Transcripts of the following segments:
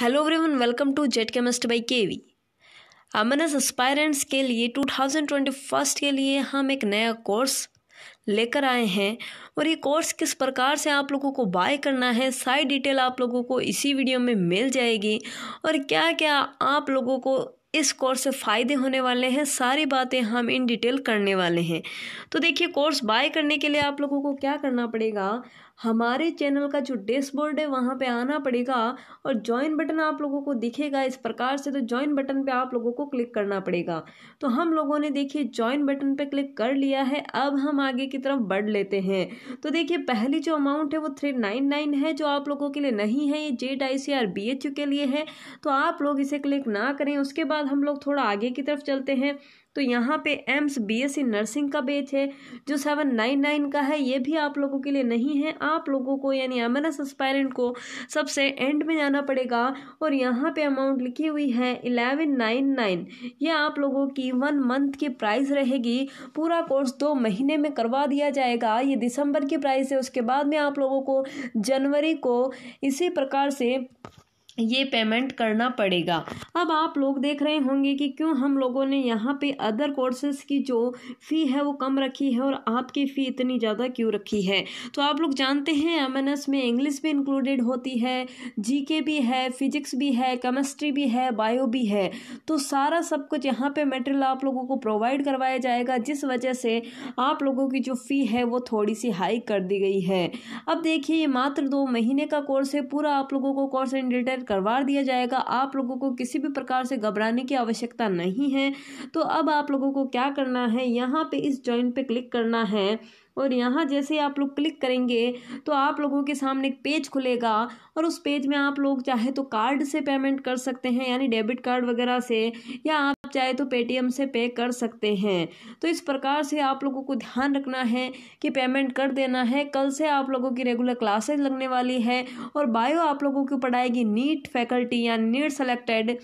hello everyone welcome to jet chemist by K अमनस aspirants के लिए टू थाउजेंड ट्वेंटी फर्स्ट के लिए हम एक नया कोर्स लेकर आए हैं और ये कोर्स किस प्रकार से आप लोगों को बाय करना है सारी डिटेल आप लोगों को इसी वीडियो में मिल जाएगी और क्या क्या आप लोगों को इस कोर्स से फ़ायदे होने वाले हैं सारी बातें हम इन डिटेल करने वाले हैं तो देखिए कोर्स बाय करने के लिए आप लोगों को क्या करना पड़ेगा हमारे चैनल का जो डैशबोर्ड है वहाँ पे आना पड़ेगा और ज्वाइन बटन आप लोगों को दिखेगा इस प्रकार से तो ज्वाइन बटन पे आप लोगों को क्लिक करना पड़ेगा तो हम लोगों ने देखिए ज्वाइन बटन पे क्लिक कर लिया है अब हम आगे की तरफ बढ़ लेते हैं तो देखिए पहली जो अमाउंट है वो थ्री नाइन नाइन है जो आप लोगों के लिए नहीं है ये Z I C R B H U के लिए है तो आप लोग इसे क्लिक ना करें उसके बाद हम लोग थोड़ा आगे की तरफ चलते हैं तो यहाँ पे एम्स बीएससी नर्सिंग का बेच है जो सेवन नाइन नाइन का है ये भी आप लोगों के लिए नहीं है आप लोगों को यानी एम एन एस एस्पायरेंट को सबसे एंड में जाना पड़ेगा और यहाँ पे अमाउंट लिखी हुई है इलेवन नाइन नाइन ये आप लोगों की वन मंथ की प्राइस रहेगी पूरा कोर्स दो महीने में करवा दिया जाएगा ये दिसंबर की प्राइस है उसके बाद में आप लोगों को जनवरी को इसी प्रकार से ये पेमेंट करना पड़ेगा अब आप लोग देख रहे होंगे कि क्यों हम लोगों ने यहाँ पे अदर कोर्सेस की जो फ़ी है वो कम रखी है और आपकी फ़ी इतनी ज़्यादा क्यों रखी है तो आप लोग जानते हैं एम में इंग्लिश भी इंक्लूडेड होती है जीके भी है फिजिक्स भी है केमिस्ट्री भी है बायो भी है तो सारा सब कुछ यहाँ पर मेटेरियल आप लोगों को प्रोवाइड करवाया जाएगा जिस वजह से आप लोगों की जो फ़ी है वो थोड़ी सी हाई कर दी गई है अब देखिए ये मात्र दो महीने का कोर्स है पूरा आप लोगों को कोर्स इन डिटेल करवा दिया जाएगा आप लोगों को किसी भी प्रकार से घबराने की आवश्यकता नहीं है तो अब आप लोगों को क्या करना है यहाँ पे इस जॉइंट पे क्लिक करना है और यहाँ जैसे आप लोग क्लिक करेंगे तो आप लोगों के सामने एक पेज खुलेगा और उस पेज में आप लोग चाहे तो कार्ड से पेमेंट कर सकते हैं यानी डेबिट कार्ड वगैरह से या आप चाहे तो पेटीएम से पे कर सकते हैं तो इस प्रकार से आप लोगों को ध्यान रखना है कि पेमेंट कर देना है कल से आप लोगों की रेगुलर क्लासेज लगने वाली है और बायो आप लोगों की पढ़ाएगी नीट फैकल्टी या नीट सेलेक्टेड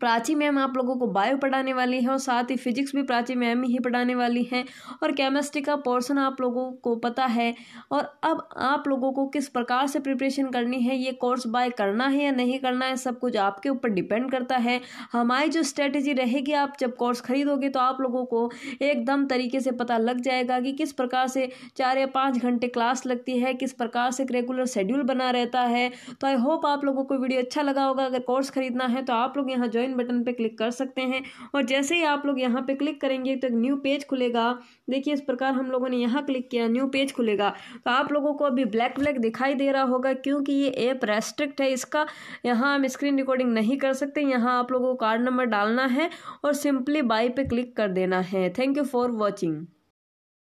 प्राची मैम आप लोगों को बायो पढ़ाने वाली है और साथ ही फिजिक्स भी प्राची मैम ही पढ़ाने वाली हैं और केमिस्ट्री का पोर्शन आप लोगों को पता है और अब आप लोगों को किस प्रकार से प्रिपरेशन करनी है ये कोर्स बाय करना है या नहीं करना है सब कुछ आपके ऊपर डिपेंड करता है हमारी जो स्ट्रेटेजी रहेगी आप जब कोर्स खरीदोगे तो आप लोगों को एकदम तरीके से पता लग जाएगा कि किस प्रकार से चार या पाँच घंटे क्लास लगती है किस प्रकार से रेगुलर शेड्यूल बना रहता है तो आई होप आप लोगों को वीडियो अच्छा लगा होगा अगर कोर्स खरीदना है तो आप लोग यहाँ जो ज्वाइन बटन पे क्लिक कर सकते हैं और जैसे ही आप लोग यहाँ पे क्लिक करेंगे तो एक न्यू पेज खुलेगा देखिए इस प्रकार हम लोगों ने यहाँ क्लिक किया न्यू पेज खुलेगा तो आप लोगों को अभी ब्लैक ब्लैक दिखाई दे रहा होगा क्योंकि ये ऐप रेस्ट्रिक्ट है इसका यहाँ हम स्क्रीन रिकॉर्डिंग नहीं कर सकते यहाँ आप लोगों को कार्ड नंबर डालना है और सिंपली बाई पे क्लिक कर देना है थैंक यू फॉर वॉचिंग